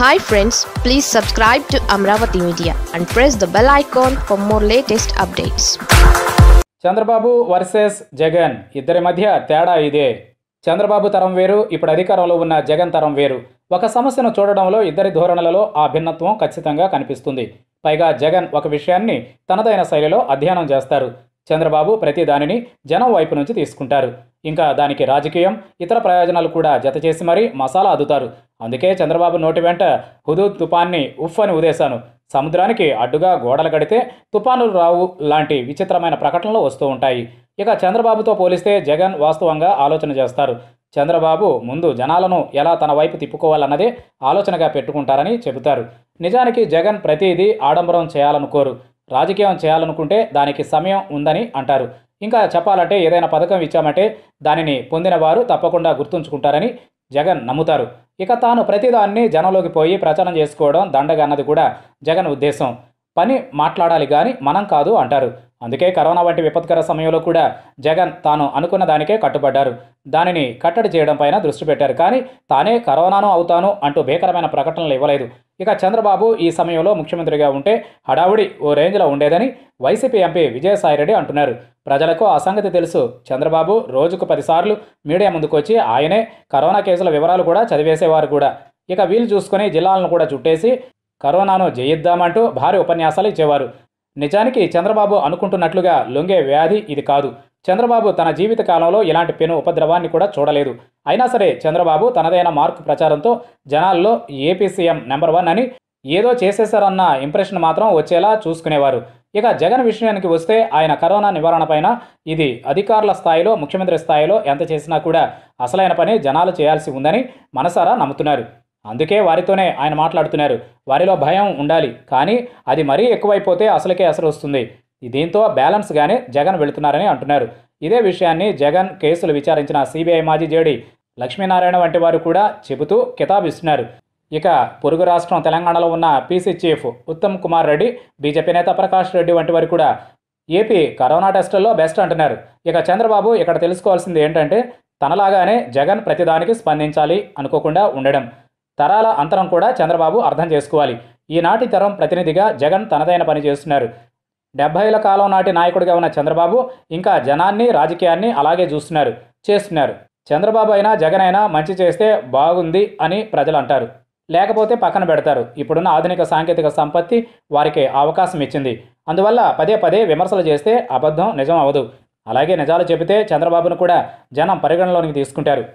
hi friends please subscribe to Amaravati media and press the bell icon for more latest updates Chandrababu versus Jagan ఇద్దరి మధ్య తేడా ఇదే చంద్రబాబు తరం వేరు ఇప్పుడు అధికారంలో ఉన్న జగన్ తరం వేరు ఒక సమస్యను చూడడంలో ఇద్దరి ధోరణులలో ఆ భిన్నత్వం ఖచ్చితంగా కనిపిస్తుంది పైగా జగన్ ఒక విషయాన్ని తనదైన శైలిలో అధ్యయనం చేస్తారు చంద్రబాబు ప్రతి దానిని జనం వైపు నుంచి తీసుకుంటారు ఇంకా దానికి రాజకీయం ఇతర ప్రయోజనాలు కూడా జత చేసి మరీ మసాలా అద్దుతారు అందుకే చంద్రబాబు నోటి వెంట హుదూద్ తుపాన్ని ఉఫ్ అని ఉదేశాను సముద్రానికి అడ్డుగా గోడలు కడితే తుపానులు రావు లాంటి విచిత్రమైన ప్రకటనలు వస్తూ ఉంటాయి ఇక చంద్రబాబుతో పోలిస్తే జగన్ వాస్తవంగా ఆలోచన చేస్తారు చంద్రబాబు ముందు జనాలను ఎలా తన వైపు తిప్పుకోవాలన్నదే ఆలోచనగా పెట్టుకుంటారని చెబుతారు నిజానికి జగన్ ప్రతిదీ ఆడంబరం చేయాలనుకోరు రాజకీయం చేయాలనుకుంటే దానికి సమయం ఉందని అంటారు ఇంకా చెప్పాలంటే ఏదైనా పథకం ఇచ్చామంటే దానిని పొందిన వారు తప్పకుండా గుర్తుంచుకుంటారని జగన్ నమ్ముతారు ఇక తాను ప్రతిదాన్ని జనంలోకి పోయి ప్రచారం చేసుకోవడం దండగా అన్నది కూడా జగన్ ఉద్దేశం పని మాట్లాడాలి కానీ మనం కాదు అంటారు అందుకే కరోనా వంటి విపత్కర సమయంలో కూడా జగన్ తాను అనుకున్న దానికే కట్టుబడ్డారు దానిని కట్టడి చేయడం పైన దృష్టి పెట్టారు కానీ తానే కరోనాను అవుతాను అంటూ భీకరమైన ప్రకటనలు ఇవ్వలేదు ఇక చంద్రబాబు ఈ సమయంలో ముఖ్యమంత్రిగా ఉంటే హడావుడి ఓ రేంజ్లో ఉండేదని వైసీపీ ఎంపీ విజయసాయిరెడ్డి అంటున్నారు ప్రజలకు ఆ సంగతి తెలుసు చంద్రబాబు రోజుకు పదిసార్లు మీడియా ముందుకొచ్చి ఆయనే కరోనా కేసుల వివరాలు కూడా చదివేసేవారు కూడా ఇక వీలు చూసుకుని జిల్లాలను కూడా చుట్టేసి కరోనాను జయిద్దామంటూ భారీ ఉపన్యాసాలు ఇచ్చేవారు నిజానికి చంద్రబాబు అనుకుంటున్నట్లుగా లొంగే వ్యాధి ఇది కాదు చంద్రబాబు తన జీవిత కాలంలో ఇలాంటి పెను ఉపద్రవాన్ని కూడా చూడలేదు అయినా సరే చంద్రబాబు తనదైన మార్కు ప్రచారంతో జనాల్లో ఏపీ సీఎం నెంబర్ వన్ అని ఏదో చేసేశారన్న ఇంప్రెషన్ మాత్రం వచ్చేలా చూసుకునేవారు ఇక జగన్ విషయానికి వస్తే ఆయన కరోనా నివారణపైన ఇది అధికారుల స్థాయిలో ముఖ్యమంత్రి స్థాయిలో ఎంత చేసినా కూడా అసలైన పని జనాలు చేయాల్సి ఉందని మనసారా నమ్ముతున్నారు అందుకే వారితోనే ఆయన మాట్లాడుతున్నారు వారిలో భయం ఉండాలి కానీ అది మరీ ఎక్కువైపోతే అసలుకే అసలు వస్తుంది దీంతో బ్యాలెన్స్గానే జగన్ వెళుతున్నారని అంటున్నారు ఇదే విషయాన్ని జగన్ కేసులు విచారించిన సిబిఐ మాజీ జేడి లక్ష్మీనారాయణ వంటి వారు కూడా చెబుతూ కితాబిస్తున్నారు ఇక పొరుగు రాష్ట్రం తెలంగాణలో ఉన్న PC chief Uttam Kumar Reddy BJP నేత ప్రకాష్ రెడ్డి వంటి వారు కూడా ఏపీ కరోనా టెస్టుల్లో బెస్ట్ అంటున్నారు ఇక చంద్రబాబు ఇక్కడ తెలుసుకోవాల్సింది ఏంటంటే తనలాగానే జగన్ ప్రతిదానికి స్పందించాలి అనుకోకుండా ఉండడం తరాల అంతరం కూడా చంద్రబాబు అర్థం చేసుకోవాలి ఈనాటి తరం ప్రతినిధిగా జగన్ తనదైన పని చేస్తున్నారు డెబ్బైల కాలం నాటి నాయకుడిగా ఉన్న చంద్రబాబు ఇంకా జనాన్ని రాజకీయాన్ని అలాగే చూస్తున్నారు చేస్తున్నారు చంద్రబాబు అయినా జగన్ అయినా మంచి చేస్తే బాగుంది అని ప్రజలు అంటారు లేకపోతే పక్కన పెడతారు ఇప్పుడున్న ఆధునిక సాంకేతిక సంపత్తి వారికి అవకాశం ఇచ్చింది అందువల్ల పదే పదే విమర్శలు చేస్తే అబద్ధం నిజం అవదు అలాగే నిజాలు చెబితే చంద్రబాబును కూడా జనం పరిగణలోనికి తీసుకుంటారు